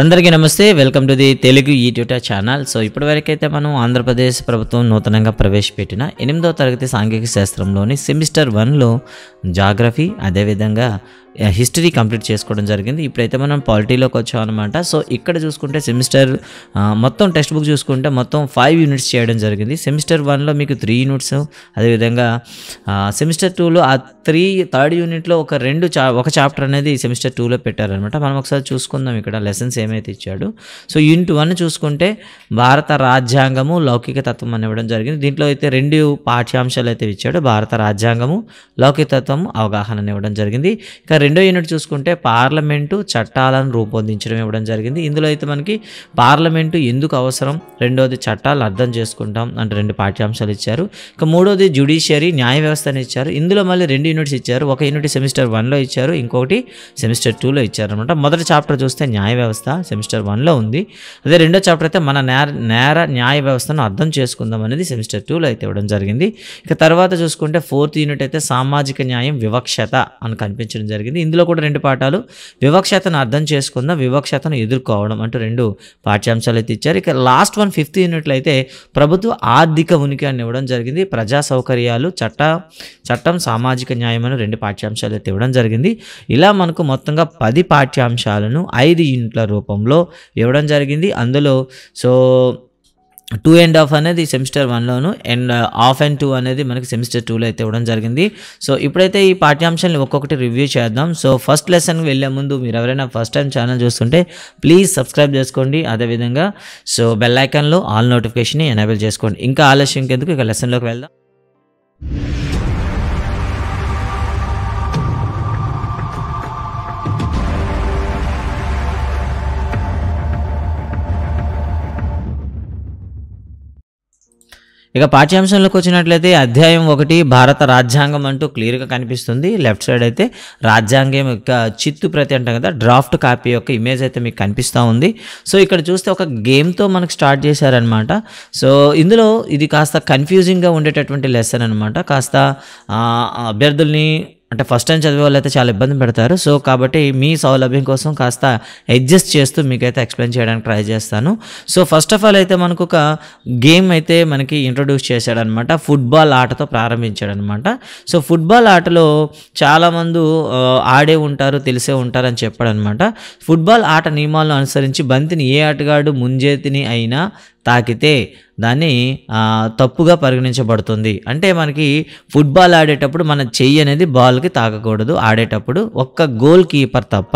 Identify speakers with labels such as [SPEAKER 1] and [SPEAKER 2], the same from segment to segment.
[SPEAKER 1] అందరికీ నమస్తే welcome to the Telugu ఈ ఛానల్ సో ఇప్పటివరకైతే మనం ఆంధ్రప్రదేశ్ ప్రభుత్వం నూతనంగా ప్రవేశపెట్టిన ఎనిమిదో తరగతి సాంఘిక శాస్త్రంలోని సెమిస్టర్ వన్లో జాగ్రఫీ అదేవిధంగా హిస్టరీ కంప్లీట్ చేసుకోవడం జరిగింది ఇప్పుడైతే మనం పాలిటీలోకి వచ్చాం అనమాట సో ఇక్కడ చూసుకుంటే సెమిస్టర్ మొత్తం టెక్స్ట్ బుక్ చూసుకుంటే మొత్తం ఫైవ్ యూనిట్స్ చేయడం జరిగింది సెమిస్టర్ వన్లో మీకు త్రీ యూనిట్స్ అదేవిధంగా సెమిస్టర్ టూలో ఆ త్రీ థర్డ్ యూనిట్లో ఒక రెండు చా ఒక చాప్టర్ అనేది సెమిస్టర్ టూలో పెట్టారనమాట మనం ఒకసారి చూసుకుందాం ఇక్కడ లెసన్స్ ఏమైతే ఇచ్చాడు సో యూనిట్ వన్ చూసుకుంటే భారత రాజ్యాంగము లౌకిక తత్వం అని ఇవ్వడం జరిగింది దీంట్లో అయితే రెండు పాఠ్యాంశాలు అయితే ఇచ్చాడు భారత రాజ్యాంగము లౌకిక తత్వం అవగాహన ఇవ్వడం జరిగింది ఇక రెండో యూనిట్ చూసుకుంటే పార్లమెంటు చట్టాలను రూపొందించడం ఇవ్వడం జరిగింది ఇందులో అయితే మనకి పార్లమెంటు ఎందుకు అవసరం రెండోది చట్టాలు అర్థం చేసుకుంటాం అంటే రెండు పాఠ్యాంశాలు ఇచ్చారు ఇక మూడోది జ్యుడిషియరీ న్యాయ వ్యవస్థని ఇచ్చారు ఇందులో మళ్ళీ రెండు యూనిట్స్ ఇచ్చారు ఒక యూనిట్ సెమిస్టర్ వన్లో ఇచ్చారు ఇంకొకటి సెమిస్టర్ టూలో ఇచ్చారనమాట మొదటి చాప్టర్ చూస్తే న్యాయ వ్యవస్థ సెమిస్టర్ వన్లో ఉంది అదే రెండో చాప్టర్ అయితే మన నేర నేర న్యాయ వ్యవస్థను అర్థం చేసుకుందాం అనేది సెమిస్టర్ టూలో అయితే ఇవ్వడం జరిగింది ఇక తర్వాత చూసుకుంటే ఫోర్త్ యూనిట్ అయితే సామాజిక న్యాయం వివక్షత అని కనిపించడం జరిగింది జరిగింది ఇందులో కూడా రెండు పాఠాలు వివక్షతను అర్థం చేసుకుందాం వివక్షతను ఎదుర్కోవడం అంటూ రెండు పాఠ్యాంశాలు అయితే ఇచ్చారు ఇక లాస్ట్ వన్ ఫిఫ్త్ యూనిట్లు అయితే ప్రభుత్వ ఆర్థిక ఉనికి అని ఇవ్వడం జరిగింది ప్రజా సౌకర్యాలు చట్ట చట్టం సామాజిక న్యాయం అని రెండు పాఠ్యాంశాలు అయితే ఇవ్వడం జరిగింది ఇలా మనకు మొత్తంగా పది పాఠ్యాంశాలను ఐదు యూనిట్ల రూపంలో ఇవ్వడం జరిగింది అందులో సో టూ అండ్ హాఫ్ అనేది సెమిస్టర్ వన్లోను and uh, half and two అనేది మనకి సెమిస్టర్ టూలో అయితే ఇవ్వడం జరిగింది సో ఇప్పుడైతే ఈ పాఠ్యాంశాలను ఒక్కొక్కటి రివ్యూ చేద్దాం సో ఫస్ట్ లెసన్కి వెళ్ళే ముందు మీరు ఎవరైనా ఫస్ట్ టైం ఛానల్ చూస్తుంటే ప్లీజ్ సబ్స్క్రైబ్ చేసుకోండి అదేవిధంగా so bell all notification enable చేసుకోండి ఇంకా ఆలస్యం ఎందుకు ఇక లెసన్లోకి వెళ్దాం ఇక పాఠ్యాంశంలోకి వచ్చినట్లయితే అధ్యాయం ఒకటి భారత రాజ్యాంగం అంటూ క్లియర్గా కనిపిస్తుంది లెఫ్ట్ సైడ్ అయితే రాజ్యాంగం యొక్క చిత్తు ప్రతి అంటాం కదా డ్రాఫ్ట్ కాపీ యొక్క ఇమేజ్ అయితే మీకు కనిపిస్తూ ఉంది సో ఇక్కడ చూస్తే ఒక గేమ్తో మనకు స్టార్ట్ చేశారనమాట సో ఇందులో ఇది కాస్త కన్ఫ్యూజింగ్గా ఉండేటటువంటి లెసన్ అనమాట కాస్త అభ్యర్థుల్ని అంటే ఫస్ట్ టైం చదివే అయితే చాలా ఇబ్బంది పెడతారు సో కాబట్టి మీ సౌలభ్యం కోసం కాస్త అడ్జస్ట్ చేస్తూ మీకైతే ఎక్స్ప్లెయిన్ చేయడానికి ట్రై చేస్తాను సో ఫస్ట్ ఆఫ్ ఆల్ అయితే మనకు ఒక గేమ్ అయితే మనకి ఇంట్రొడ్యూస్ చేశాడనమాట ఫుట్బాల్ ఆటతో ప్రారంభించాడనమాట సో ఫుట్బాల్ ఆటలో చాలామంది ఆడే ఉంటారు తెలిసే ఉంటారని చెప్పాడనమాట ఫుట్బాల్ ఆట నియమాలను అనుసరించి బంతిని ఏ ఆటగాడు ముంజేతిని అయినా తాకితే దాన్ని తప్పుగా పరిగణించబడుతుంది అంటే మనకి ఫుట్బాల్ ఆడేటప్పుడు మన చెయ్యి అనేది బాల్కి తాకకూడదు ఆడేటప్పుడు ఒక్క గోల్ కీపర్ తప్ప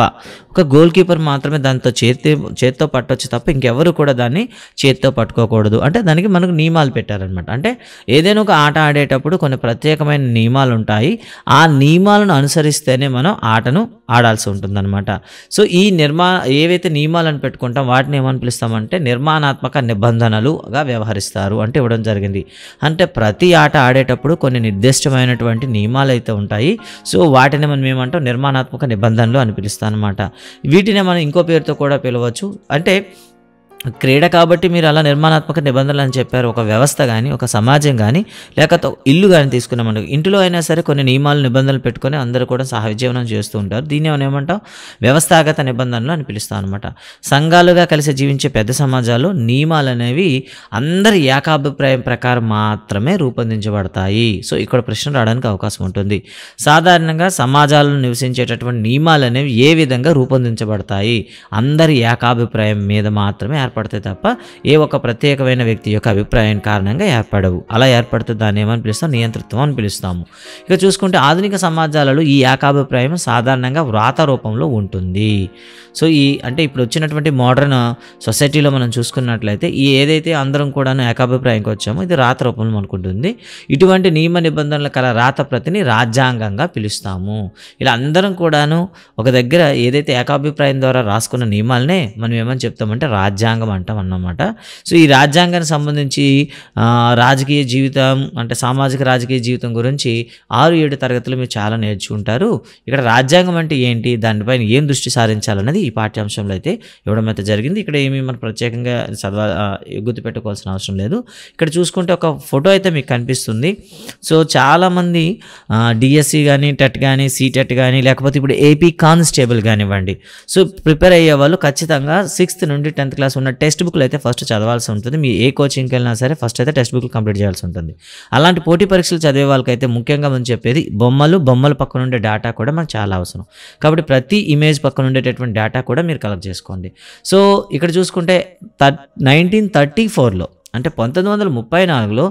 [SPEAKER 1] ఒక గోల్ కీపర్ మాత్రమే దాంతో చేతి చేత్తో పట్టవచ్చు తప్ప ఇంకెవరు కూడా దాన్ని చేత్తో పట్టుకోకూడదు అంటే దానికి మనకు నియమాలు పెట్టారనమాట అంటే ఏదైనా ఒక ఆట ఆడేటప్పుడు కొన్ని ప్రత్యేకమైన నియమాలు ఉంటాయి ఆ నియమాలను అనుసరిస్తేనే మనం ఆటను ఆడాల్సి ఉంటుందన్నమాట సో ఈ నిర్మా ఏవైతే నియమాలను పెట్టుకుంటాం వాటిని ఏమని పిలుస్తామంటే నిర్మాణాత్మక నిబంధన నిబంధనలుగా వ్యవహరిస్తారు అంటే ఇవ్వడం జరిగింది అంటే ప్రతి ఆట ఆడేటప్పుడు కొన్ని నిర్దిష్టమైనటువంటి నియమాలు అయితే ఉంటాయి సో వాటిని మనం ఏమంటాం నిర్మాణాత్మక నిబంధనలు అని పిలుస్తాం అనమాట వీటిని మనం ఇంకో పేరుతో కూడా పిలవచ్చు అంటే క్రీడ కాబట్టి మీరు అలా నిర్మాణాత్మక నిబంధనలు అని చెప్పారు ఒక వ్యవస్థ కానీ ఒక సమాజం కానీ లేకపోతే ఇల్లు కానీ తీసుకున్నామంటే ఇంటిలో అయినా సరే కొన్ని నియమాలు నిబంధనలు పెట్టుకొని అందరూ కూడా సహజీవనం చేస్తూ ఉంటారు దీన్ని ఏమంటాం వ్యవస్థాగత నిబంధనలు అని పిలుస్తాం అనమాట సంఘాలుగా కలిసి జీవించే పెద్ద సమాజాలు నియమాలు అనేవి అందరి ఏకాభిప్రాయం ప్రకారం మాత్రమే రూపొందించబడతాయి సో ఇక్కడ ప్రశ్న రావడానికి అవకాశం ఉంటుంది సాధారణంగా సమాజాలను నివసించేటటువంటి నియమాలు అనేవి ఏ విధంగా రూపొందించబడతాయి అందరి ఏకాభిప్రాయం మీద మాత్రమే ఏర్పడతాయి తప్ప ఏ ఒక ప్రత్యేకమైన వ్యక్తి యొక్క అభిప్రాయం కారణంగా ఏర్పడవు అలా ఏర్పడుతుంది దాన్ని ఏమని పిలుస్తాం నియంతృత్వం అని పిలుస్తాము ఇక చూసుకుంటే ఆధునిక సమాజాలలో ఈ ఏకాభిప్రాయం సాధారణంగా వ్రాత రూపంలో ఉంటుంది సో ఈ అంటే ఇప్పుడు వచ్చినటువంటి మోడర్న్ సొసైటీలో మనం చూసుకున్నట్లయితే ఈ ఏదైతే అందరం కూడా ఏకాభిప్రాయంకి వచ్చామో ఇది రాత రూపంలో అనుకుంటుంది ఇటువంటి నియమ నిబంధనల కల రాత ప్రతిని రాజ్యాంగంగా పిలుస్తాము ఇలా అందరం కూడాను ఒక దగ్గర ఏదైతే ఏకాభిప్రాయం ద్వారా రాసుకున్న నియమాలనే మనం ఏమని చెప్తామంటే రాజ్యాంగం రాజ్యాంగం అంటాం అన్నమాట సో ఈ రాజ్యాంగానికి సంబంధించి రాజకీయ జీవితం అంటే సామాజిక రాజకీయ జీవితం గురించి ఆరు ఏడు తరగతులు మీరు చాలా నేర్చుకుంటారు ఇక్కడ రాజ్యాంగం అంటే ఏంటి దానిపైన ఏం దృష్టి సారించాలన్నది ఈ పాఠ్యాంశంలో అయితే ఇవ్వడం అయితే జరిగింది ఇక్కడ ఏమి మనం ప్రత్యేకంగా చదవా గుర్తుపెట్టుకోవాల్సిన అవసరం లేదు ఇక్కడ చూసుకుంటే ఒక ఫోటో అయితే మీకు కనిపిస్తుంది సో చాలామంది డిఎస్సి కానీ టెట్ కానీ సీటెట్ కానీ లేకపోతే ఇప్పుడు ఏపీ కానిస్టేబుల్ కానివ్వండి సో ప్రిపేర్ అయ్యే వాళ్ళు ఖచ్చితంగా సిక్స్త్ నుండి టెన్త్ క్లాస్ ఉన్న టెక్స్ట్ బుక్లు అయితే ఫస్ట్ చదవాల్సి ఉంటుంది మీ ఏ కోచింగ్కి వెళ్ళినా సరే ఫస్ట్ అయితే టెక్స్ట్ బుక్లు కంప్లీట్ చేయాల్సి ఉంటుంది అలాంటి పోటీ పరీక్షలు చదివే వాళ్ళకైతే ముఖ్యంగా మనం చెప్పేది బొమ్మలు బొమ్మల పక్కన ఉండే డేటా కూడా మనకు చాలా అవసరం కాబట్టి ప్రతి ఇమేజ్ పక్కన ఉండేటటువంటి డేటా కూడా మీరు కలెక్ట్ చేసుకోండి సో ఇక్కడ చూసుకుంటే థర్ నైన్టీన్ థర్టీ ఫోర్లో అంటే పంతొమ్మిది వందల ముప్పై నాలుగులో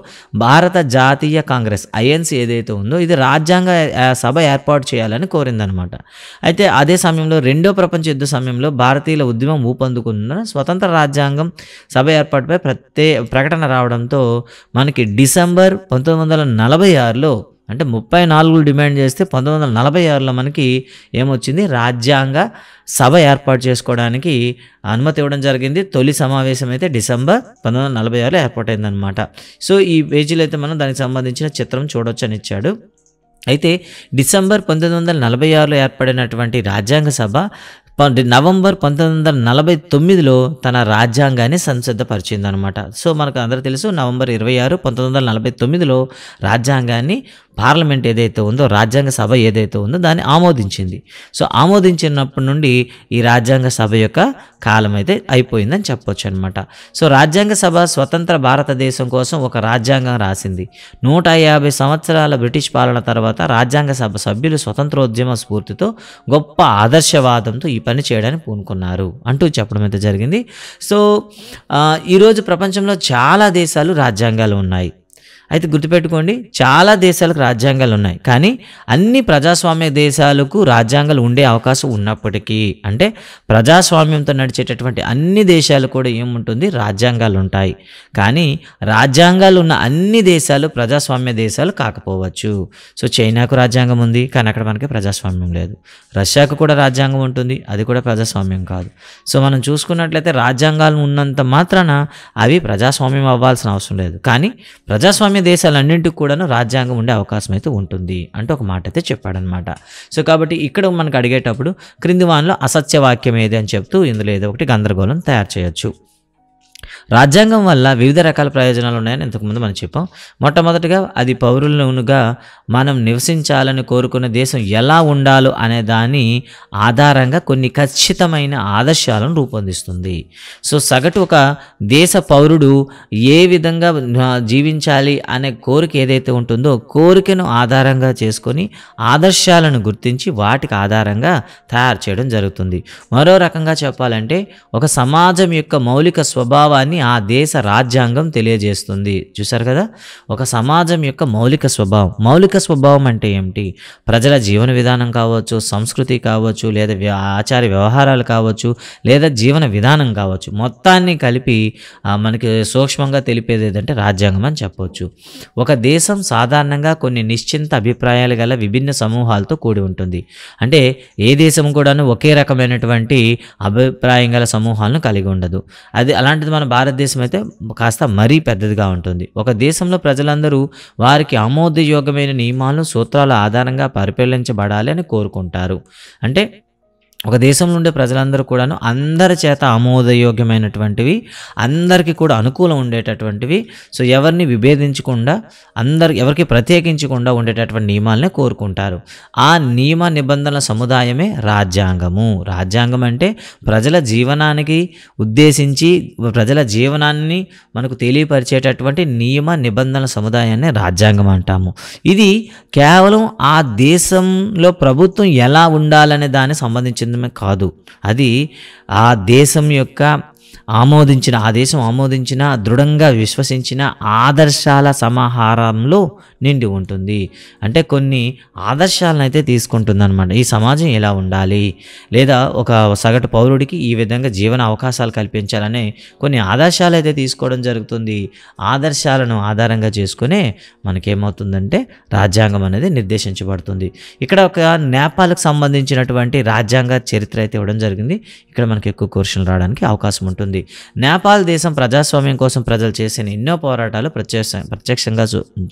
[SPEAKER 1] భారత జాతీయ కాంగ్రెస్ ఐఎన్సీ ఏదైతే ఉందో ఇది రాజ్యాంగ సభ ఏర్పాటు చేయాలని కోరిందనమాట అయితే అదే సమయంలో రెండో ప్రపంచ యుద్ధ సమయంలో భారతీయుల ఉద్యమం ఊపందుకున్న స్వతంత్ర రాజ్యాంగం సభ ఏర్పాటుపై ప్రత్యే ప్రకటన రావడంతో మనకి డిసెంబర్ పంతొమ్మిది వందల నలభై ఆరులో అంటే ముప్పై నాలుగులు డిమాండ్ చేస్తే పంతొమ్మిది వందల నలభై ఆరులో మనకి ఏమొచ్చింది రాజ్యాంగ సభ ఏర్పాటు చేసుకోవడానికి అనుమతి ఇవ్వడం జరిగింది తొలి సమావేశం అయితే డిసెంబర్ పంతొమ్మిది వందల నలభై ఆరులో ఏర్పాటైందనమాట సో ఈ పేజీలో అయితే మనం దానికి సంబంధించిన చిత్రం చూడొచ్చని ఇచ్చాడు అయితే డిసెంబర్ పంతొమ్మిది వందల నలభై ఆరులో ఏర్పడినటువంటి రాజ్యాంగ సభ నవంబర్ పంతొమ్మిది వందల నలభై తొమ్మిదిలో తన రాజ్యాంగాన్ని సంసిద్ధపరిచిందనమాట సో మనకు అందరూ తెలుసు నవంబర్ ఇరవై ఆరు పంతొమ్మిది వందల నలభై తొమ్మిదిలో రాజ్యాంగాన్ని పార్లమెంట్ ఏదైతే ఉందో రాజ్యాంగ సభ ఏదైతే ఉందో దాన్ని ఆమోదించింది సో ఆమోదించినప్పటి నుండి ఈ రాజ్యాంగ సభ యొక్క కాలం అయితే అయిపోయిందని చెప్పొచ్చు అనమాట సో రాజ్యాంగ సభ స్వతంత్ర భారతదేశం కోసం ఒక రాజ్యాంగం రాసింది నూట యాభై సంవత్సరాల బ్రిటిష్ పాలన తర్వాత రాజ్యాంగ సభ సభ్యులు స్వతంత్రోద్యమ స్ఫూర్తితో గొప్ప ఆదర్శవాదంతో ఈ పని చేయడానికి పూనుకున్నారు అంటూ చెప్పడం అయితే జరిగింది సో ఈరోజు ప్రపంచంలో చాలా దేశాలు రాజ్యాంగాలు ఉన్నాయి అయితే గుర్తుపెట్టుకోండి చాలా దేశాలకు రాజ్యాంగాలు ఉన్నాయి కానీ అన్ని ప్రజాస్వామ్య దేశాలకు రాజ్యాంగాలు ఉండే అవకాశం ఉన్నప్పటికీ అంటే ప్రజాస్వామ్యంతో నడిచేటటువంటి అన్ని దేశాలు కూడా ఏముంటుంది రాజ్యాంగాలు ఉంటాయి కానీ రాజ్యాంగాలు ఉన్న అన్ని దేశాలు ప్రజాస్వామ్య దేశాలు కాకపోవచ్చు సో చైనాకు రాజ్యాంగం ఉంది కానీ అక్కడ మనకి ప్రజాస్వామ్యం లేదు రష్యాకు కూడా రాజ్యాంగం ఉంటుంది అది కూడా ప్రజాస్వామ్యం కాదు సో మనం చూసుకున్నట్లయితే రాజ్యాంగాలు ఉన్నంత మాత్రాన అవి ప్రజాస్వామ్యం అవ్వాల్సిన అవసరం లేదు కానీ ప్రజాస్వామ్య మిగిలిన దేశాలన్నింటికి కూడాను రాజ్యాంగం ఉండే అవకాశం అయితే ఉంటుంది అంటే ఒక మాట అయితే చెప్పాడనమాట సో కాబట్టి ఇక్కడ మనకు అడిగేటప్పుడు క్రింది వానిలో అసత్య వాక్యం ఏది అని చెప్తూ ఇందులో ఏదో ఒకటి గందరగోళం తయారు చేయొచ్చు రాజ్యాంగం వల్ల వివిధ రకాల ప్రయోజనాలు ఉన్నాయని ఇంతకుముందు మనం చెప్పాం మొట్టమొదటిగా అది పౌరులనుగా మనం నివసించాలని కోరుకున్న దేశం ఎలా ఉండాలో అనే దాని ఆధారంగా కొన్ని ఖచ్చితమైన ఆదర్శాలను రూపొందిస్తుంది సో సగటు ఒక దేశ పౌరుడు ఏ విధంగా జీవించాలి అనే కోరిక ఏదైతే ఉంటుందో కోరికను ఆధారంగా చేసుకొని ఆదర్శాలను గుర్తించి వాటికి ఆధారంగా తయారు చేయడం జరుగుతుంది మరో రకంగా చెప్పాలంటే ఒక సమాజం యొక్క మౌలిక స్వభావాన్ని అని ఆ దేశ రాజ్యాంగం తెలియజేస్తుంది చూసారు కదా ఒక సమాజం యొక్క మౌలిక స్వభావం మౌలిక స్వభావం అంటే ఏమిటి ప్రజల జీవన విధానం కావచ్చు సంస్కృతి కావచ్చు లేదా ఆచార వ్యవహారాలు కావచ్చు లేదా జీవన విధానం కావచ్చు మొత్తాన్ని కలిపి మనకి సూక్ష్మంగా తెలిపేది ఏదంటే రాజ్యాంగం అని చెప్పవచ్చు ఒక దేశం సాధారణంగా కొన్ని నిశ్చింత అభిప్రాయాలు గల విభిన్న సమూహాలతో కూడి ఉంటుంది అంటే ఏ దేశం కూడాను ఒకే రకమైనటువంటి అభిప్రాయం గల సమూహాలను కలిగి ఉండదు అది అలాంటిది మన భారత భారతదేశం అయితే కాస్త మరీ పెద్దదిగా ఉంటుంది ఒక దేశంలో ప్రజలందరూ వారికి ఆమోదయోగమైన నియమాలను సూత్రాల ఆధారంగా పరిపాలించబడాలి అని కోరుకుంటారు అంటే ఒక దేశంలో ఉండే ప్రజలందరూ కూడాను అందరి చేత ఆమోదయోగ్యమైనటువంటివి అందరికీ కూడా అనుకూలం ఉండేటటువంటివి సో ఎవరిని విభేదించకుండా అందరు ఎవరికి ప్రత్యేకించకుండా ఉండేటటువంటి నియమాలని కోరుకుంటారు ఆ నియమ నిబంధనల సముదాయమే రాజ్యాంగము రాజ్యాంగం అంటే ప్రజల జీవనానికి ఉద్దేశించి ప్రజల జీవనాన్ని మనకు తెలియపరిచేటటువంటి నియమ నిబంధనల సముదాయాన్ని రాజ్యాంగం అంటాము ఇది కేవలం ఆ దేశంలో ప్రభుత్వం ఎలా ఉండాలనే దానికి సంబంధించిన చెందమే కాదు అది ఆ దేశం యొక్క ఆమోదించిన ఆ దేశం ఆమోదించిన దృఢంగా విశ్వసించిన ఆదర్శాల సమాహారంలో నిండి ఉంటుంది అంటే కొన్ని ఆదర్శాలను అయితే అనమాట ఈ సమాజం ఎలా ఉండాలి లేదా ఒక సగటు పౌరుడికి ఈ విధంగా జీవన అవకాశాలు కల్పించాలనే కొన్ని ఆదర్శాలు అయితే తీసుకోవడం జరుగుతుంది ఆదర్శాలను ఆధారంగా చేసుకునే మనకేమవుతుందంటే రాజ్యాంగం అనేది నిర్దేశించబడుతుంది ఇక్కడ ఒక నేపాలకు సంబంధించినటువంటి రాజ్యాంగ చరిత్ర అయితే ఇవ్వడం జరిగింది ఇక్కడ మనకి ఎక్కువ క్వశ్చన్లు రావడానికి అవకాశం ఉంటుంది నేపాల్ దేశం ప్రజాస్వామ్యం కోసం ప్రజలు చేసిన ఎన్నో పోరాటాలు ప్రత్యక్ష ప్రత్యక్షంగా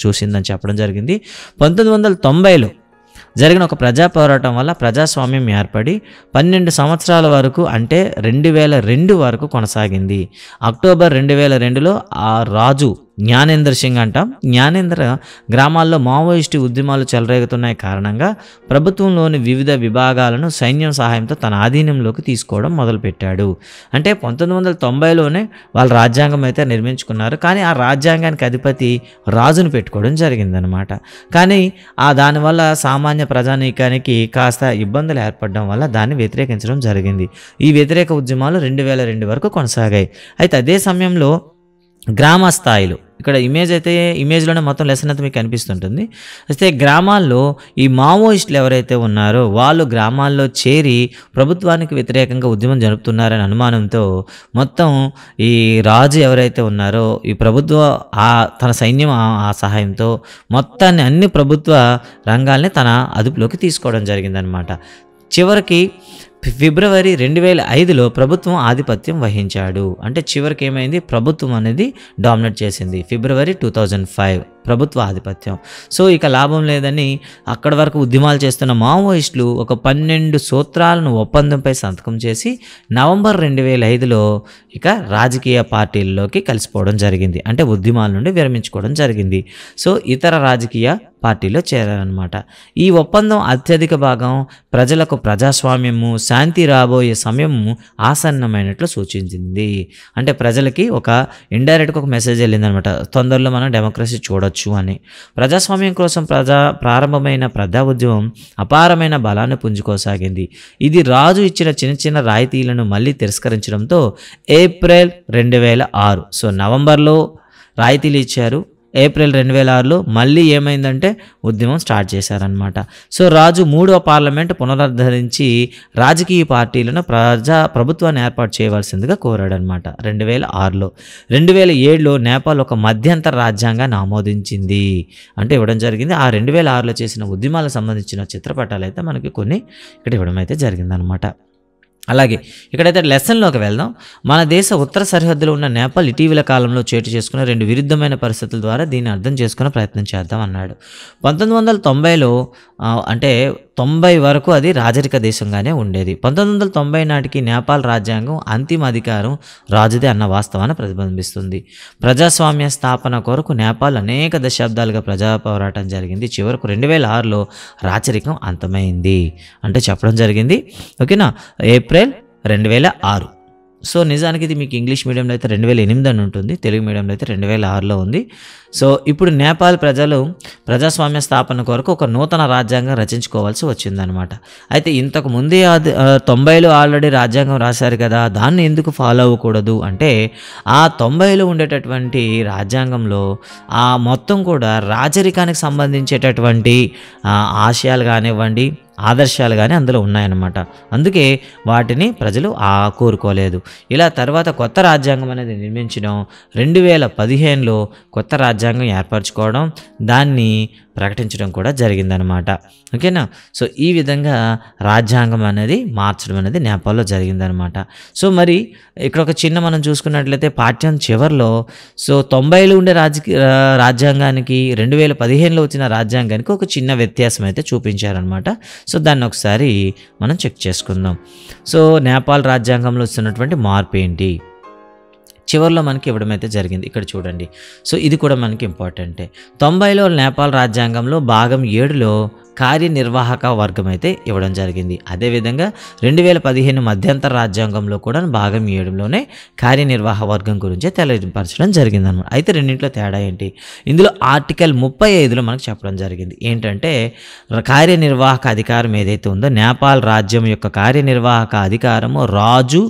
[SPEAKER 1] చూసిందని చెప్పారు చెప్పడం జరిగింది పంతొమ్మిది వందల తొంభైలో జరిగిన ఒక ప్రజా పోరాటం వల్ల ప్రజాస్వామ్యం ఏర్పడి పన్నెండు సంవత్సరాల వరకు అంటే రెండు వేల రెండు వరకు కొనసాగింది అక్టోబర్ రెండు వేల రెండులో ఆ రాజు జ్ఞానేంద్ర సింగ్ అంటాం జ్ఞానేంద్ర గ్రామాల్లో మావోయిస్టు ఉద్యమాలు చెలరేగుతున్నాయి కారణంగా ప్రభుత్వంలోని వివిధ విభాగాలను సైన్యం సహాయంతో తన ఆధీనంలోకి తీసుకోవడం మొదలుపెట్టాడు అంటే పంతొమ్మిది వందల తొంభైలోనే వాళ్ళ రాజ్యాంగం అయితే నిర్మించుకున్నారు కానీ ఆ రాజ్యాంగానికి అధిపతి రాజును పెట్టుకోవడం జరిగిందనమాట కానీ ఆ దానివల్ల సామాన్య ప్రజానీకానికి కాస్త ఇబ్బందులు ఏర్పడడం వల్ల దాన్ని వ్యతిరేకించడం జరిగింది ఈ వ్యతిరేక ఉద్యమాలు రెండు వేల రెండు వరకు కొనసాగాయి అయితే అదే సమయంలో గ్రామ స్థాయిలో ఇక్కడ ఇమేజ్ అయితే ఇమేజ్లోనే మొత్తం లెసన్ అయితే మీకు కనిపిస్తుంటుంది అయితే గ్రామాల్లో ఈ మావోయిస్టులు ఎవరైతే ఉన్నారో వాళ్ళు గ్రామాల్లో చేరి ప్రభుత్వానికి వ్యతిరేకంగా ఉద్యమం జరుపుతున్నారని అనుమానంతో మొత్తం ఈ రాజు ఎవరైతే ఉన్నారో ఈ ప్రభుత్వ ఆ తన సైన్యం ఆ సహాయంతో మొత్తాన్ని అన్ని ప్రభుత్వ రంగాల్ని తన అదుపులోకి తీసుకోవడం జరిగిందనమాట చివరికి ఫిబ్రవరి రెండు వేల ఐదులో ప్రభుత్వం ఆధిపత్యం వహించాడు అంటే చివరికి ఏమైంది ప్రభుత్వం అనేది డామినేట్ చేసింది ఫిబ్రవరి టూ థౌజండ్ ఫైవ్ ప్రభుత్వ ఆధిపత్యం సో ఇక లాభం లేదని అక్కడి వరకు ఉద్యమాలు చేస్తున్న మావోయిస్టులు ఒక పన్నెండు సూత్రాలను ఒప్పందంపై సంతకం చేసి నవంబర్ రెండు వేల ఐదులో ఇక రాజకీయ పార్టీల్లోకి కలిసిపోవడం జరిగింది అంటే ఉద్యమాల నుండి విరమించుకోవడం జరిగింది సో ఇతర రాజకీయ పార్టీలో చేరారనమాట ఈ ఒప్పందం అత్యధిక భాగం ప్రజలకు ప్రజాస్వామ్యము శాంతి రాబోయే సమయం ఆసన్నమైనట్లు సూచించింది అంటే ప్రజలకి ఒక ఇండైరెక్ట్గా ఒక మెసేజ్ వెళ్ళిందనమాట తొందరలో మనం డెమోక్రసీ చూడొచ్చు అని ప్రజాస్వామ్యం కోసం ప్రజా ప్రారంభమైన ప్రజా ఉద్యమం అపారమైన బలాన్ని పుంజుకోసాగింది ఇది రాజు ఇచ్చిన చిన్న చిన్న రాయితీలను మళ్ళీ తిరస్కరించడంతో ఏప్రిల్ రెండు వేల ఆరు సో నవంబర్లో రాయితీలు ఇచ్చారు ఏప్రిల్ రెండు వేల ఆరులో మళ్ళీ ఏమైందంటే ఉద్యమం స్టార్ట్ చేశారనమాట సో రాజు మూడవ పార్లమెంట్ పునరుద్ధరించి రాజకీయ పార్టీలను ప్రజా ప్రభుత్వాన్ని ఏర్పాటు చేయవలసిందిగా కోరాడనమాట రెండు వేల ఆరులో రెండు వేల ఏడులో నేపాల్ ఒక మధ్యంతర రాజ్యాంగాన్ని ఆమోదించింది అంటే ఇవ్వడం జరిగింది ఆ రెండు వేల ఆరులో చేసిన ఉద్యమాలకు సంబంధించిన చిత్రపటాలు అయితే మనకి కొన్ని ఇక్కడ ఇవ్వడం అయితే జరిగిందనమాట అలాగే ఇక్కడైతే లెసన్లోకి వెళ్దాం మన దేశ ఉత్తర సరిహద్దులో ఉన్న నేపాల్ ఇటీవల కాలంలో చేటు చేసుకున్న రెండు విరుద్ధమైన పరిస్థితుల ద్వారా దీన్ని అర్థం చేసుకునే ప్రయత్నం చేద్దాం అన్నాడు పంతొమ్మిది వందల తొంభైలో అంటే తొంభై వరకు అది రాజరిక దేశంగానే ఉండేది పంతొమ్మిది వందల తొంభై నాటికి నేపాల్ రాజ్యాంగం అంతిమ అధికారం రాజుదే అన్న వాస్తవాన్ని ప్రతిబింబిస్తుంది ప్రజాస్వామ్య స్థాపన కొరకు నేపాల్ అనేక దశాబ్దాలుగా ప్రజా పోరాటం జరిగింది చివరకు రెండు వేల ఆరులో రాచరికం అంతమైంది అంటే చెప్పడం జరిగింది ఓకేనా ఏప్రిల్ రెండు వేల ఆరు సో నిజానికి ఇది మీకు ఇంగ్లీష్ మీడియంలో అయితే రెండు వేల ఎనిమిది అని ఉంటుంది తెలుగు మీడియంలో అయితే రెండు వేల ఆరులో ఉంది సో ఇప్పుడు నేపాల్ ప్రజలు ప్రజాస్వామ్య స్థాపన కొరకు ఒక నూతన రాజ్యాంగం రచించుకోవాల్సి వచ్చిందనమాట అయితే ఇంతకు ముందే అది తొంభైలో ఆల్రెడీ రాజ్యాంగం రాశారు కదా దాన్ని ఎందుకు ఫాలో అవ్వకూడదు అంటే ఆ తొంభైలో ఉండేటటువంటి రాజ్యాంగంలో ఆ మొత్తం కూడా రాజరికానికి సంబంధించేటటువంటి ఆశయాలు కానివ్వండి ఆదర్శాలు కానీ అందులో ఉన్నాయన్నమాట అందుకే వాటిని ప్రజలు కోరుకోలేదు ఇలా తర్వాత కొత్త రాజ్యాంగం అనేది నిర్మించడం రెండు వేల పదిహేనులో కొత్త రాజ్యాంగం ఏర్పరచుకోవడం దాన్ని ప్రకటించడం కూడా జరిగిందనమాట ఓకేనా సో ఈ విధంగా రాజ్యాంగం అనేది మార్చడం అనేది నేపాల్లో జరిగిందనమాట సో మరి ఇక్కడ ఒక చిన్న మనం చూసుకున్నట్లయితే పాఠ్యం చివరిలో సో తొంభైలో ఉండే రాజకీయ రాజ్యాంగానికి రెండు వేల పదిహేనులో వచ్చిన రాజ్యాంగానికి ఒక చిన్న వ్యత్యాసం అయితే చూపించారనమాట సో దాన్ని ఒకసారి మనం చెక్ చేసుకుందాం సో నేపాల్ రాజ్యాంగంలో వస్తున్నటువంటి మార్పు ఏంటి చివరిలో మనకి ఇవ్వడం అయితే జరిగింది ఇక్కడ చూడండి సో ఇది కూడా మనకి ఇంపార్టెంటే తొంభైలో నేపాల్ రాజ్యాంగంలో భాగం ఏడులో కార్యనిర్వాహక వర్గం అయితే ఇవ్వడం జరిగింది అదేవిధంగా రెండు వేల పదిహేను మధ్యంతర రాజ్యాంగంలో కూడా భాగం ఇవ్వడంలోనే కార్యనిర్వాహ వర్గం గురించి తెలియపరచడం జరిగిందనమాట అయితే రెండింటిలో తేడా ఏంటి ఇందులో ఆర్టికల్ ముప్పై ఐదులో మనకు చెప్పడం జరిగింది ఏంటంటే కార్యనిర్వాహక అధికారం ఏదైతే ఉందో నేపాల్ రాజ్యం యొక్క కార్యనిర్వాహక అధికారము రాజు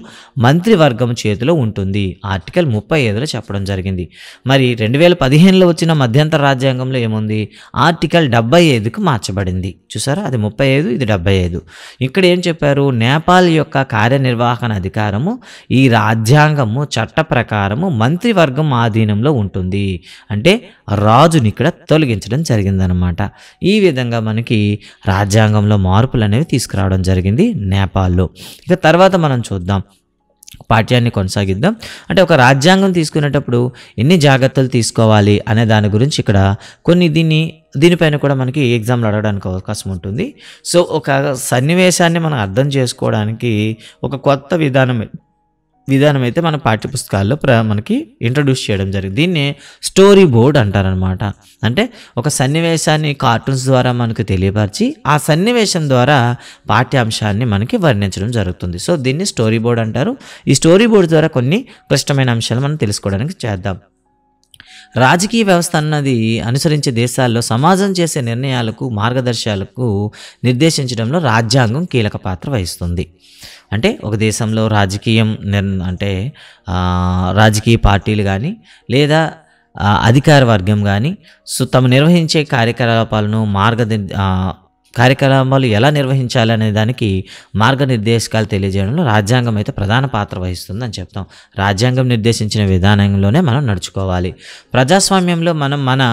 [SPEAKER 1] మంత్రివర్గం చేతిలో ఉంటుంది ఆర్టికల్ ముప్పై ఐదులో చెప్పడం జరిగింది మరి రెండు వేల పదిహేనులో వచ్చిన మధ్యంతర రాజ్యాంగంలో ఏముంది ఆర్టికల్ డెబ్బై ఐదుకు మార్చబడింది ఉంది చూసారా అది ముప్పై ఐదు ఇది డెబ్బై ఐదు ఇక్కడ ఏం చెప్పారు నేపాల్ యొక్క కార్యనిర్వాహణ అధికారము ఈ రాజ్యాంగము చట్ట ప్రకారము మంత్రివర్గం ఆధీనంలో ఉంటుంది అంటే రాజుని ఇక్కడ తొలగించడం జరిగిందనమాట ఈ విధంగా మనకి రాజ్యాంగంలో మార్పులు అనేవి తీసుకురావడం జరిగింది నేపాల్లో ఇక తర్వాత మనం చూద్దాం పాఠ్యాన్ని కొనసాగిద్దాం అంటే ఒక రాజ్యాంగం తీసుకునేటప్పుడు ఎన్ని జాగ్రత్తలు తీసుకోవాలి అనే దాని గురించి ఇక్కడ కొన్ని దీన్ని దీనిపైన కూడా మనకి ఎగ్జామ్లు అడగడానికి అవకాశం ఉంటుంది సో ఒక సన్నివేశాన్ని మనం అర్థం చేసుకోవడానికి ఒక కొత్త విధానం విధానం అయితే మన పాఠ్యపుస్తకాల్లో ప్ర మనకి ఇంట్రడ్యూస్ చేయడం జరిగింది దీన్ని స్టోరీ బోర్డ్ అంటారనమాట అంటే ఒక సన్నివేశాన్ని కార్టూన్స్ ద్వారా మనకు తెలియపరిచి ఆ సన్నివేశం ద్వారా పాఠ్యాంశాన్ని మనకి వర్ణించడం జరుగుతుంది సో దీన్ని స్టోరీ బోర్డ్ అంటారు ఈ స్టోరీ బోర్డ్ ద్వారా కొన్ని క్లిష్టమైన అంశాలు మనం తెలుసుకోవడానికి చేద్దాం రాజకీయ వ్యవస్థ అన్నది అనుసరించే దేశాల్లో సమాజం చేసే నిర్ణయాలకు మార్గదర్శకాలకు నిర్దేశించడంలో రాజ్యాంగం కీలక పాత్ర వహిస్తుంది అంటే ఒక దేశంలో రాజకీయం నిర్ అంటే రాజకీయ పార్టీలు కానీ లేదా అధికార వర్గం కానీ సో తమ నిర్వహించే కార్యకలాపాలను మార్గ కార్యక్రమాలు ఎలా నిర్వహించాలనే దానికి మార్గనిర్దేశకాలు తెలియజేయడంలో రాజ్యాంగం అయితే ప్రధాన పాత్ర వహిస్తుందని చెప్తాం రాజ్యాంగం నిర్దేశించిన విధానంలోనే మనం నడుచుకోవాలి ప్రజాస్వామ్యంలో మనం మన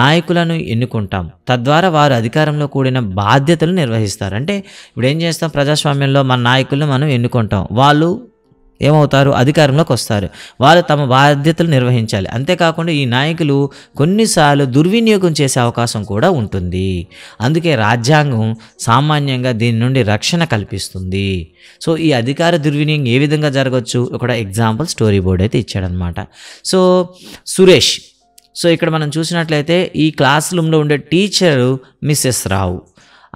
[SPEAKER 1] నాయకులను ఎన్నుకుంటాం తద్వారా వారు అధికారంలో కూడిన బాధ్యతలు నిర్వహిస్తారు అంటే ఇప్పుడు ఏం చేస్తాం ప్రజాస్వామ్యంలో మన నాయకులను మనం ఎన్నుకుంటాం వాళ్ళు ఏమవుతారు అధికారంలోకి వస్తారు వాళ్ళు తమ బాధ్యతలు నిర్వహించాలి అంతేకాకుండా ఈ నాయకులు కొన్నిసార్లు దుర్వినియోగం చేసే అవకాశం కూడా ఉంటుంది అందుకే రాజ్యాంగం సామాన్యంగా దీని నుండి రక్షణ కల్పిస్తుంది సో ఈ అధికార దుర్వినియోగం ఏ విధంగా జరగవచ్చు ఒక ఎగ్జాంపుల్ స్టోరీ బోర్డ్ అయితే ఇచ్చాడనమాట సో సురేష్ సో ఇక్కడ మనం చూసినట్లయితే ఈ క్లాస్ రూమ్లో ఉండే టీచరు మిస్సెస్ రావు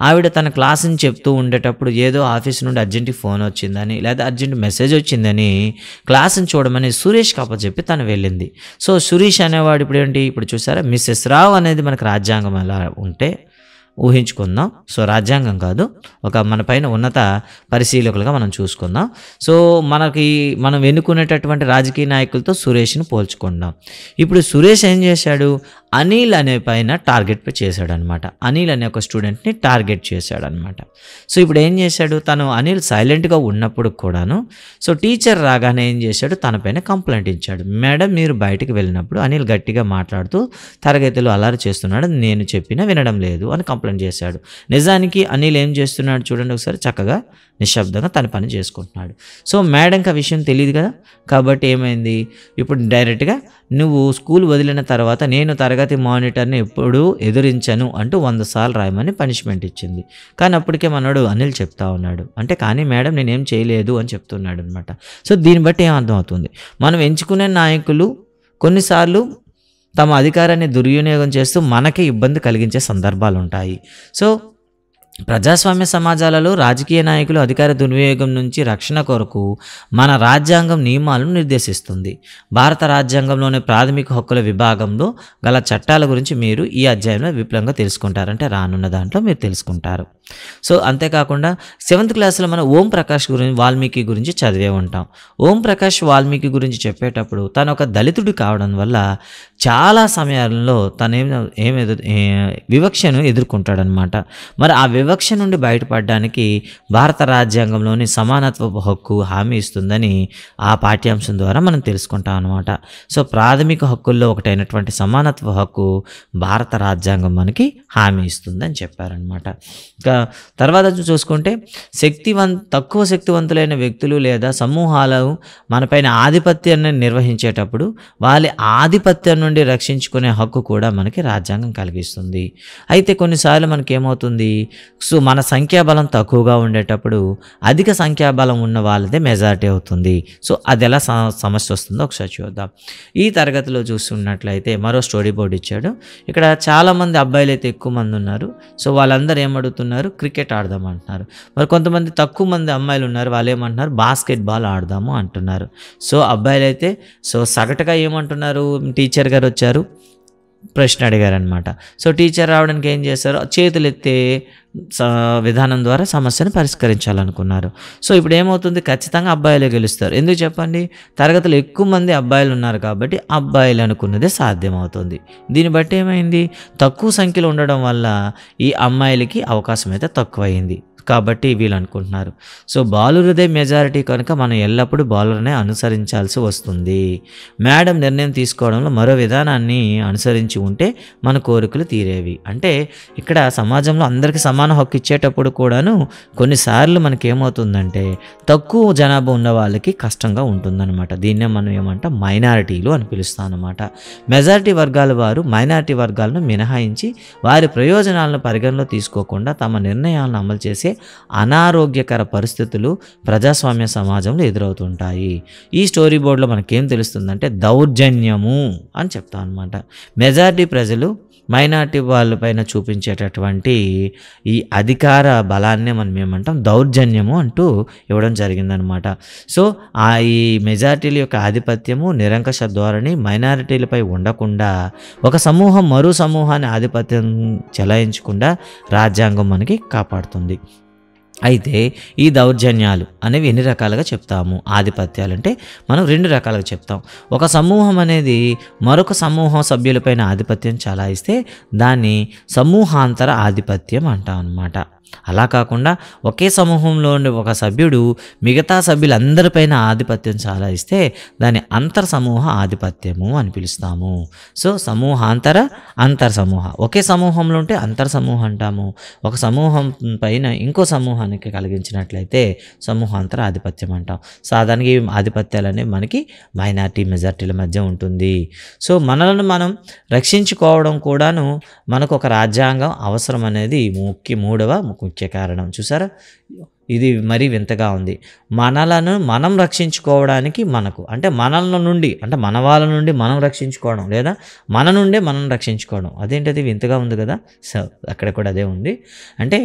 [SPEAKER 1] ఆవిడ తన క్లాస్ని చెప్తూ ఉండేటప్పుడు ఏదో ఆఫీస్ నుండి అర్జెంటుకి ఫోన్ వచ్చిందని లేదా అర్జెంట్ మెసేజ్ వచ్చిందని క్లాస్ని చూడమని సురేష్ కాప చెప్పి తను వెళ్ళింది సో సురేష్ అనేవాడు ఇప్పుడు ఏంటి ఇప్పుడు చూసారా మిస్సెస్ రావు అనేది మనకు రాజ్యాంగం ఎలా ఉంటే ఊహించుకుందాం సో రాజ్యాంగం కాదు ఒక మన పైన ఉన్నత పరిశీలకులుగా మనం చూసుకుందాం సో మనకి మనం ఎన్నుకునేటటువంటి రాజకీయ నాయకులతో సురేష్ని పోల్చుకుందాం ఇప్పుడు సురేష్ ఏం చేశాడు అనిల్ అనే పైన టార్గెట్ చేశాడనమాట అనిల్ అనే ఒక స్టూడెంట్ని టార్గెట్ చేశాడనమాట సో ఇప్పుడు ఏం చేశాడు తను అనిల్ సైలెంట్గా ఉన్నప్పుడు కూడాను సో టీచర్ రాగానే ఏం చేశాడు తనపైన కంప్లైంట్ ఇచ్చాడు మేడం మీరు బయటికి వెళ్ళినప్పుడు అనిల్ గట్టిగా మాట్లాడుతూ తరగతిలో అలరి చేస్తున్నాడు నేను చెప్పినా వినడం లేదు అని కంప్లైంట్ చేశాడు నిజానికి అనిల్ ఏం చేస్తున్నాడు చూడండి ఒకసారి చక్కగా నిశ్శబ్దంగా తన పని చేసుకుంటున్నాడు సో మేడంకి ఆ విషయం తెలియదు కదా కాబట్టి ఏమైంది ఇప్పుడు డైరెక్ట్గా నువ్వు స్కూల్ వదిలిన తర్వాత నేను తరగతి తరగతి మానిటర్ని ఎప్పుడూ ఎదురించను అంటూ వంద సార్లు రాయమని పనిష్మెంట్ ఇచ్చింది కానీ అప్పటికే మనోడు అనిల్ చెప్తా ఉన్నాడు అంటే కానీ మేడం నేనేం చేయలేదు అని చెప్తున్నాడు అనమాట సో దీన్ని బట్టి ఏం అర్థమవుతుంది మనం ఎంచుకునే నాయకులు కొన్నిసార్లు తమ అధికారాన్ని దుర్వినియోగం చేస్తూ మనకే ఇబ్బంది కలిగించే సందర్భాలు ఉంటాయి సో ప్రజాస్వామ్య సమాజాలలో రాజకీయ నాయకులు అధికార దుర్వినియోగం నుంచి రక్షణ కొరకు మన రాజ్యాంగం నియమాలను నిర్దేశిస్తుంది భారత రాజ్యాంగంలోని ప్రాథమిక హక్కుల విభాగంలో గల చట్టాల గురించి మీరు ఈ అధ్యాయంలో విప్లవంగా తెలుసుకుంటారంటే రానున్న దాంట్లో మీరు తెలుసుకుంటారు సో అంతేకాకుండా సెవెంత్ క్లాస్లో మనం ఓం ప్రకాష్ గురించి వాల్మీకి గురించి చదివే ఉంటాం ఓం ప్రకాష్ వాల్మీకి గురించి చెప్పేటప్పుడు తను ఒక దళితుడు కావడం వల్ల చాలా సమయాల్లో తను ఏం ఏం వివక్షను ఎదుర్కొంటాడనమాట మరి ఆ వివ వివక్ష నుండి బయటపడడానికి భారత రాజ్యాంగంలోని సమానత్వపు హక్కు హామీ ఇస్తుందని ఆ పాఠ్యాంశం ద్వారా మనం తెలుసుకుంటాం అనమాట సో ప్రాథమిక హక్కుల్లో ఒకటైనటువంటి సమానత్వ హక్కు భారత రాజ్యాంగం మనకి హామీ ఇస్తుందని చెప్పారనమాట ఇంకా తర్వాత చూసుకుంటే శక్తివన్ తక్కువ శక్తివంతులైన వ్యక్తులు లేదా సమూహాలు మనపైన ఆధిపత్యాన్ని నిర్వహించేటప్పుడు వాళ్ళ ఆధిపత్యం నుండి రక్షించుకునే హక్కు కూడా మనకి రాజ్యాంగం కలిగిస్తుంది అయితే కొన్నిసార్లు మనకేమవుతుంది సో మన సంఖ్యాబలం తక్కువగా ఉండేటప్పుడు అధిక సంఖ్యాబలం ఉన్న వాళ్ళదే మెజారిటీ అవుతుంది సో అది ఎలా సమస్య వస్తుందో ఒకసారి చూద్దాం ఈ తరగతిలో చూస్తున్నట్లయితే మరో స్టోరీ బోర్డ్ ఇచ్చాడు ఇక్కడ చాలామంది అబ్బాయిలు అయితే ఎక్కువ మంది ఉన్నారు సో వాళ్ళందరూ ఏమడుగుతున్నారు క్రికెట్ ఆడదాం అంటున్నారు మరి కొంతమంది తక్కువ మంది అమ్మాయిలు ఉన్నారు వాళ్ళు ఏమంటున్నారు బాస్కెట్బాల్ ఆడదాము అంటున్నారు సో అబ్బాయిలు అయితే సో సగటుగా ఏమంటున్నారు టీచర్ గారు వచ్చారు ప్రశ్న అడిగారనమాట సో టీచర్ రావడానికి ఏం చేశారు చేతులు ఎత్తే విధానం ద్వారా సమస్యను పరిష్కరించాలనుకున్నారు సో ఇప్పుడు ఏమవుతుంది ఖచ్చితంగా అబ్బాయిలే గెలుస్తారు ఎందుకు చెప్పండి తరగతిలో ఎక్కువ మంది అబ్బాయిలు ఉన్నారు కాబట్టి అబ్బాయిలు అనుకున్నదే సాధ్యమవుతుంది దీన్ని బట్టి ఏమైంది తక్కువ సంఖ్యలో ఉండడం వల్ల ఈ అమ్మాయిలకి అవకాశం అయితే తక్కువైంది కాబట్టి వీళ్ళు అనుకుంటున్నారు సో బాలురుదే మెజారిటీ కనుక మనం ఎల్లప్పుడూ బాలురనే అనుసరించాల్సి వస్తుంది మేడం నిర్ణయం తీసుకోవడంలో మరో విధానాన్ని అనుసరించి ఉంటే మన కోరికలు తీరేవి అంటే ఇక్కడ సమాజంలో అందరికీ సమాన హక్కు ఇచ్చేటప్పుడు కూడాను కొన్నిసార్లు మనకేమవుతుందంటే తక్కువ జనాభా ఉన్న వాళ్ళకి కష్టంగా ఉంటుందన్నమాట దీన్నే మనం ఏమంటాం మైనారిటీలు అని పిలుస్తాం అనమాట మెజారిటీ వర్గాల వారు మైనారిటీ వర్గాలను మినహాయించి వారి ప్రయోజనాలను పరిగణలో తీసుకోకుండా తమ నిర్ణయాలను అమలు చేసే అనారోగ్యకర పరిస్థితులు ప్రజాస్వామ్య సమాజంలో ఎదురవుతుంటాయి ఈ స్టోరీ బోర్డులో మనకేం తెలుస్తుందంటే దౌర్జన్యము అని చెప్తాం అనమాట మెజారిటీ ప్రజలు మైనార్టీ వాళ్ళపైన చూపించేటటువంటి ఈ అధికార బలాన్నే మనం ఏమంటాం దౌర్జన్యము అంటూ ఇవ్వడం జరిగిందనమాట సో ఆ ఈ మెజార్టీల యొక్క ఆధిపత్యము నిరంకశ ధోరణి మైనారిటీలపై ఉండకుండా ఒక సమూహం మరో సమూహాన్ని ఆధిపత్యం చెలాయించకుండా రాజ్యాంగం మనకి కాపాడుతుంది అయితే ఈ దౌర్జన్యాలు అనేవి ఎన్ని రకాలుగా చెప్తాము ఆధిపత్యాలు అంటే మనం రెండు రకాలుగా చెప్తాం ఒక సమూహం అనేది మరొక సమూహం సభ్యులపైన ఆధిపత్యం చలాయిస్తే దాన్ని సమూహాంతర ఆధిపత్యం అంటాం అన్నమాట అలా కాకుండా ఒకే సమూహంలో ఉండే ఒక సభ్యుడు మిగతా సభ్యులందరిపైన ఆధిపత్యం చాలాయిస్తే దాన్ని అంతర్ సమూహ ఆధిపత్యము అని పిలుస్తాము సో సమూహాంతర అంతర్ సమూహ ఒకే సమూహంలో ఉంటే అంతర్ సమూహం అంటాము ఒక సమూహం పైన ఇంకో సమూహానికి కలిగించినట్లయితే సమూహాంతర ఆధిపత్యం అంటాం సాధారణంగా ఈ ఆధిపత్యాలు అనేవి మనకి మైనార్టీ మెజార్టీల మధ్య ఉంటుంది సో మనలను మనం రక్షించుకోవడం కూడాను మనకు ఒక రాజ్యాంగం అవసరం అనేది ముఖ్య మూడవ ముఖ్య కారణం చూసారా ఇది మరీ వింతగా ఉంది మనలను మనం రక్షించుకోవడానికి మనకు అంటే మనల నుండి అంటే మన వాళ్ళ నుండి మనం రక్షించుకోవడం లేదా మన నుండే మనం రక్షించుకోవడం అది వింతగా ఉంది కదా సో అక్కడ కూడా అదే ఉంది అంటే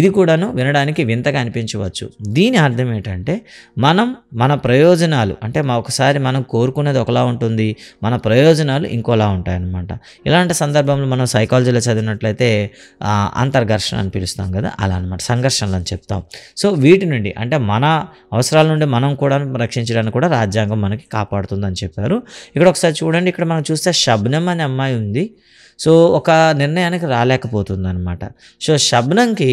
[SPEAKER 1] ఇది కూడాను వినడానికి వింతగా అనిపించవచ్చు దీని అర్థం ఏంటంటే మనం మన ప్రయోజనాలు అంటే మా ఒకసారి మనం కోరుకునేది ఒకలా ఉంటుంది మన ప్రయోజనాలు ఇంకోలా ఉంటాయన్నమాట ఇలాంటి సందర్భంలో మనం సైకాలజీలో చదివినట్లయితే అంతర్ఘర్షణ అని పిలుస్తాం కదా అలా అనమాట సంఘర్షణలు అని చెప్తాం సో వీటి నుండి అంటే మన అవసరాల నుండి మనం కూడా రక్షించడానికి కూడా రాజ్యాంగం మనకి కాపాడుతుంది అని చెప్పారు ఇక్కడ ఒకసారి చూడండి ఇక్కడ మనం చూస్తే శబ్నం అనే అమ్మాయి ఉంది సో ఒక నిర్ణయానికి రాలేకపోతుంది అనమాట సో శబ్నంకి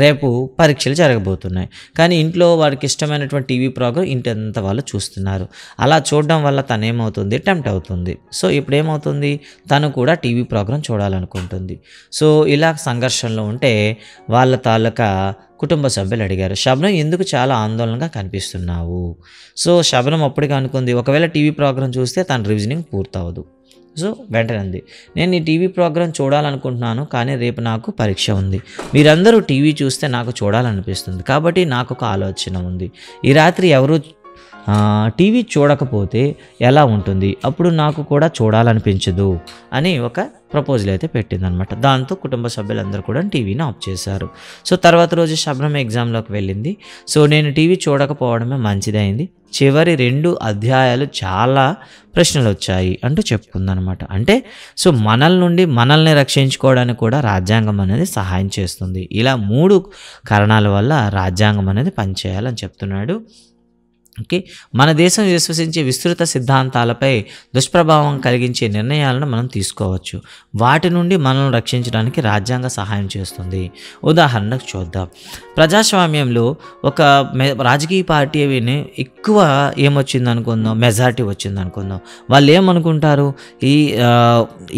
[SPEAKER 1] రేపు పరీక్షలు జరగబోతున్నాయి కానీ ఇంట్లో వారికి ఇష్టమైనటువంటి టీవీ ప్రోగ్రామ్ ఇంటంత వాళ్ళు చూస్తున్నారు అలా చూడడం వల్ల తను ఏమవుతుంది అటెంప్ట్ అవుతుంది సో ఇప్పుడు ఏమవుతుంది తను కూడా టీవీ ప్రోగ్రాం చూడాలనుకుంటుంది సో ఇలా సంఘర్షణలో ఉంటే వాళ్ళ తాలూకా కుటుంబ సభ్యులు అడిగారు శబనం ఎందుకు చాలా ఆందోళనగా కనిపిస్తున్నావు సో శబనం అప్పటికే అనుకుంది ఒకవేళ టీవీ ప్రోగ్రాం చూస్తే తన రివిజనింగ్ పూర్తవదు సో వెంటనే అంది నేను ఈ టీవీ ప్రోగ్రాం చూడాలనుకుంటున్నాను కానీ రేపు నాకు పరీక్ష ఉంది మీరందరూ టీవీ చూస్తే నాకు చూడాలనిపిస్తుంది కాబట్టి నాకు ఒక ఆలోచన ఉంది ఈ రాత్రి ఎవరు టీవీ చూడకపోతే ఎలా ఉంటుంది అప్పుడు నాకు కూడా చూడాలనిపించదు అని ఒక ప్రపోజల్ అయితే పెట్టిందనమాట దాంతో కుటుంబ సభ్యులందరూ కూడా టీవీని ఆఫ్ చేశారు సో తర్వాత రోజు శబరం ఎగ్జామ్లోకి వెళ్ళింది సో నేను టీవీ చూడకపోవడమే మంచిదైంది చివరి రెండు అధ్యాయాలు చాలా ప్రశ్నలు వచ్చాయి అంటూ చెప్పుకుందనమాట అంటే సో మనల్ నుండి మనల్ని రక్షించుకోవడానికి కూడా రాజ్యాంగం అనేది సహాయం చేస్తుంది ఇలా మూడు కారణాల వల్ల రాజ్యాంగం అనేది పనిచేయాలని చెప్తున్నాడు ఓకే మన దేశం విశ్వసించే విస్తృత సిద్ధాంతాలపై దుష్ప్రభావం కలిగించే నిర్ణయాలను మనం తీసుకోవచ్చు వాటి నుండి మనల్ని రక్షించడానికి రాజ్యాంగ సహాయం చేస్తుంది ఉదాహరణకు చూద్దాం ప్రజాస్వామ్యంలో ఒక రాజకీయ పార్టీని ఎక్కువ ఏమొచ్చింది అనుకుందాం మెజారిటీ వచ్చింది అనుకుందాం వాళ్ళు ఏమనుకుంటారు ఈ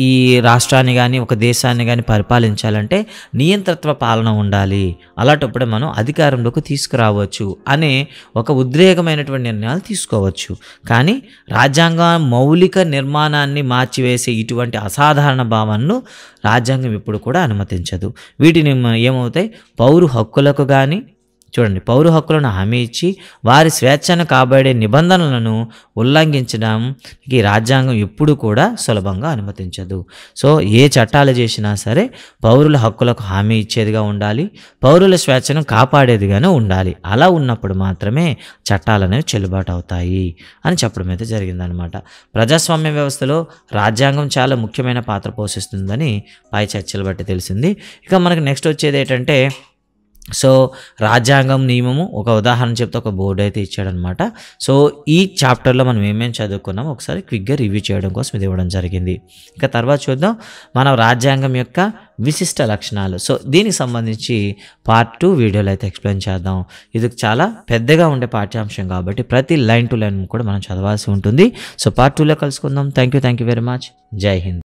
[SPEAKER 1] ఈ రాష్ట్రాన్ని కానీ ఒక దేశాన్ని కానీ పరిపాలించాలంటే నియంత్రత్వ పాలన ఉండాలి అలాంటప్పుడే మనం అధికారంలోకి తీసుకురావచ్చు అనే ఒక ఉద్రేకమైన సరైనటువంటి నిర్ణయాలు తీసుకోవచ్చు కానీ రాజ్యాంగ మౌలిక నిర్మాణాన్ని మార్చివేసే ఇటువంటి అసాధారణ భావనను రాజ్యాంగం ఇప్పుడు కూడా అనుమతించదు వీటిని ఏమవుతాయి పౌరు హక్కులకు కానీ చూడండి పౌర హక్కులను హామీ ఇచ్చి వారి స్వేచ్ఛను కాబడే నిబంధనలను ఉల్లంఘించడానికి రాజ్యాంగం ఎప్పుడు కూడా సులభంగా అనుమతించదు సో ఏ చట్టాలు చేసినా సరే పౌరుల హక్కులకు హామీ ఇచ్చేదిగా ఉండాలి పౌరుల స్వేచ్ఛను కాపాడేదిగానే ఉండాలి అలా ఉన్నప్పుడు మాత్రమే చట్టాలనేవి చెల్లుబాటు అవుతాయి అని చెప్పడం అయితే జరిగిందనమాట ప్రజాస్వామ్య వ్యవస్థలో రాజ్యాంగం చాలా ముఖ్యమైన పాత్ర పోషిస్తుందని పై చర్చలు బట్టి తెలిసింది ఇక మనకు నెక్స్ట్ వచ్చేది ఏంటంటే సో రాజ్యాంగం నియమము ఒక ఉదాహరణ చెప్తే ఒక బోర్డు అయితే ఇచ్చాడనమాట సో ఈ చాప్టర్లో మనం ఏమేమి చదువుకున్నాం ఒకసారి క్విక్గా రివ్యూ చేయడం కోసం ఇది ఇవ్వడం జరిగింది ఇంకా తర్వాత చూద్దాం మన రాజ్యాంగం యొక్క విశిష్ట లక్షణాలు సో దీనికి సంబంధించి పార్ట్ టూ వీడియోలో అయితే ఎక్స్ప్లెయిన్ చేద్దాం ఇది చాలా పెద్దగా ఉండే పాఠ్యాంశం కాబట్టి ప్రతి లైన్ టు లైన్ కూడా మనం చదవాల్సి ఉంటుంది సో పార్ట్ టూలో కలుసుకుందాం thank you thank you very much జై హింద్